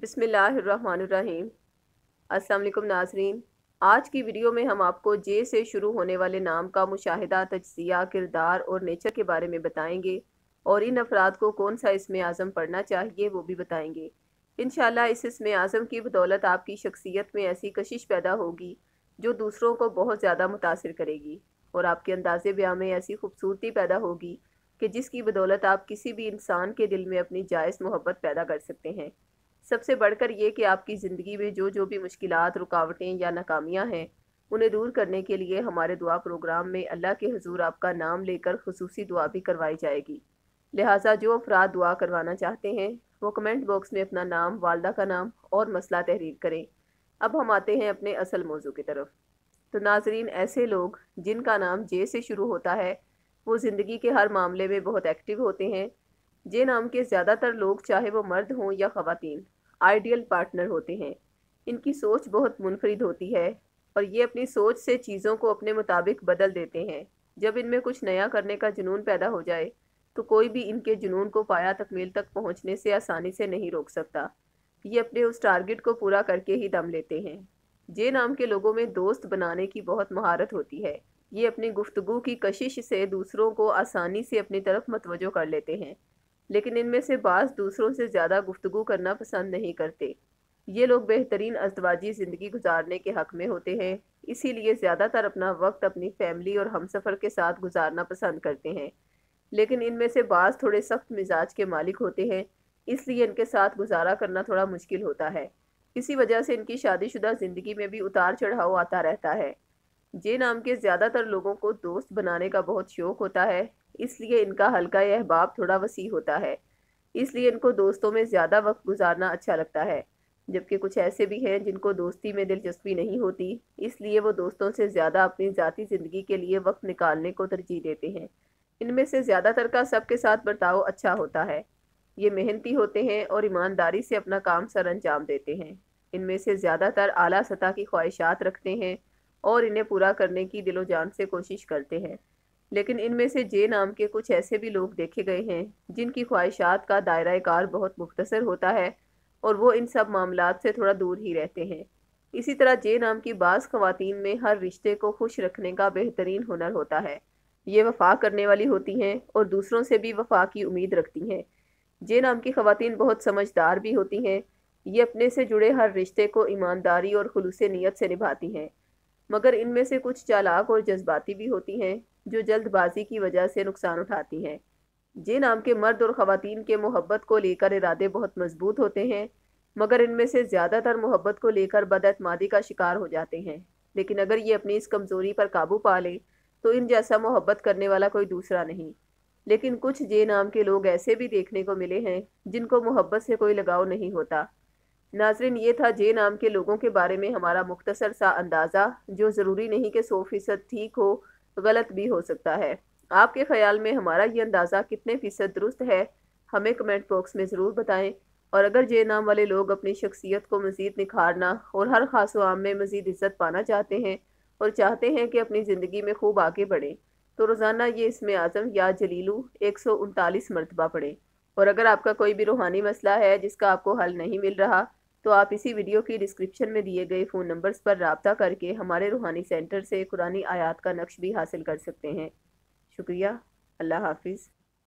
बिसमीम अस्सलाम नाजरीन आज की वीडियो में हम आपको जे से शुरू होने वाले नाम का मुशाहिदा तजिया किरदार और नेचर के बारे में बताएंगे और इन अफराद को कौन सा इसमें आज़म पढ़ना चाहिए वो भी बताएंगे इन इस इसमें आज़म की बदौलत आपकी शख्सियत में ऐसी कशिश पैदा होगी जो दूसरों को बहुत ज़्यादा मुतासर करेगी और आपके अंदाज़ ब्याह में ऐसी खूबसूरती पैदा होगी कि जिसकी बदौलत आप किसी भी इंसान के दिल में अपनी जायज़ मोहब्बत पैदा कर सकते हैं सबसे बढ़कर ये कि आपकी ज़िंदगी में जो जो भी मुश्किल रुकावटें या नाकामियाँ हैं उन्हें दूर करने के लिए हमारे दुआ प्रोग्राम में अल्लाह के हजूर आपका नाम लेकर खसूसी दुआ भी करवाई जाएगी लिहाजा जो अफराद दुआ करवाना चाहते हैं वो कमेंट बॉक्स में अपना नाम वालदा का नाम और मसला तहरीर करें अब हम आते हैं अपने असल मौजू की तरफ तो नाजरीन ऐसे लोग जिनका नाम जे से शुरू होता है वो ज़िंदगी के हर मामले में बहुत एक्टिव होते हैं जे नाम के ज़्यादातर लोग चाहे वो मर्द हों या ख़वान आइडियल पार्टनर होते हैं इनकी सोच बहुत मुनफरद होती है और ये अपनी सोच से चीज़ों को अपने मुताबिक बदल देते हैं जब इनमें कुछ नया करने का जुनून पैदा हो जाए तो कोई भी इनके जुनून को पाया तकमील तक पहुंचने से आसानी से नहीं रोक सकता ये अपने उस टारगेट को पूरा करके ही दम लेते हैं जे नाम के लोगों में दोस्त बनाने की बहुत महारत होती है ये अपनी गुफ्तगु की कशिश से दूसरों को आसानी से अपनी तरफ मतवजो कर लेते हैं लेकिन इनमें से बास दूसरों से ज़्यादा गुफ्तु करना पसंद नहीं करते ये लोग बेहतरीन अजवाजी ज़िंदगी गुजारने के हक़ में होते हैं इसीलिए ज़्यादातर अपना वक्त अपनी फैमिली और हम सफ़र के साथ गुजारना पसंद करते हैं लेकिन इनमें से बास थोड़े सख्त मिजाज के मालिक होते हैं इसलिए इनके साथ गुजारा करना थोड़ा मुश्किल होता है इसी वजह से इनकी शादीशुदा ज़िंदगी में भी उतार चढ़ाव आता रहता है जे नाम के ज़्यादातर लोगों को दोस्त बनाने का बहुत शौक़ होता है इसलिए इनका हल्का यह बाब थोड़ा वसी होता है इसलिए इनको दोस्तों में ज़्यादा वक्त गुजारना अच्छा लगता है जबकि कुछ ऐसे भी हैं जिनको दोस्ती में दिलचस्पी नहीं होती इसलिए वो दोस्तों से ज़्यादा अपनी ज़ाती ज़िंदगी के लिए वक्त निकालने को तरजीह देते हैं इनमें से ज़्यादातर का सबके साथ बर्ताव अच्छा होता है ये मेहनती होते हैं और ईमानदारी से अपना काम सर अंजाम देते हैं इनमें से ज़्यादातर आला सतह की ख्वाहिशात रखते हैं और इन्हें पूरा करने की दिलोजान से कोशिश करते हैं लेकिन इनमें से जे नाम के कुछ ऐसे भी लोग देखे गए हैं जिनकी ख्वाहिशात का दायरा कार बहुत मुख्तसर होता है और वो इन सब मामला से थोड़ा दूर ही रहते हैं इसी तरह जे नाम की बास खवतिन में हर रिश्ते को खुश रखने का बेहतरीन हुनर होता है ये वफा करने वाली होती हैं और दूसरों से भी वफा की उम्मीद रखती हैं जे नाम की खुतिन बहुत समझदार भी होती हैं ये अपने से जुड़े हर रिश्ते को ईमानदारी और खलूस नीयत से निभाती हैं मगर इनमें से कुछ चालाक और जज्बाती भी होती हैं जो जल्दबाजी की वजह से नुकसान उठाती हैं जिन नाम के मर्द और ख़वान के मोहब्बत को लेकर इरादे बहुत मजबूत होते हैं मगर इनमें से ज़्यादातर मोहब्बत को लेकर बदतमादी का शिकार हो जाते हैं लेकिन अगर ये अपनी इस कमज़ोरी पर काबू पा लें तो इन जैसा मोहब्बत करने वाला कोई दूसरा नहीं लेकिन कुछ जे नाम के लोग ऐसे भी देखने को मिले हैं जिनको मोहब्बत से कोई लगाव नहीं होता नाजरन ये था जे नाम के लोगों के बारे में हमारा मुख्तसर सा अंदाज़ा जो ज़रूरी नहीं कि सौ फ़ीसद ठीक हो गलत भी हो सकता है आपके ख्याल में हमारा ये अंदाज़ा कितने फ़ीसद दुरुस्त है हमें कमेंट बॉक्स में ज़रूर बताएं और अगर ये नाम वाले लोग अपनी शख्सियत को मज़ीद निखारना और हर खास आम में मज़ीद इज़्ज़त पाना चाहते हैं और चाहते हैं कि अपनी ज़िंदगी में खूब आगे बढ़ें तो रोज़ाना ये इसमें आज़म या जलीलू एक सौ उनतालीस मरतबा पढ़ें और अगर आपका कोई भी रूहानी मसला है जिसका आपको हल नहीं मिल रहा तो आप इसी वीडियो की डिस्क्रिप्शन में दिए गए फ़ोन नंबर्स पर रबता करके हमारे रूहानी सेंटर से कुरानी आयात का नक्श भी हासिल कर सकते हैं शुक्रिया अल्लाह हाफिज़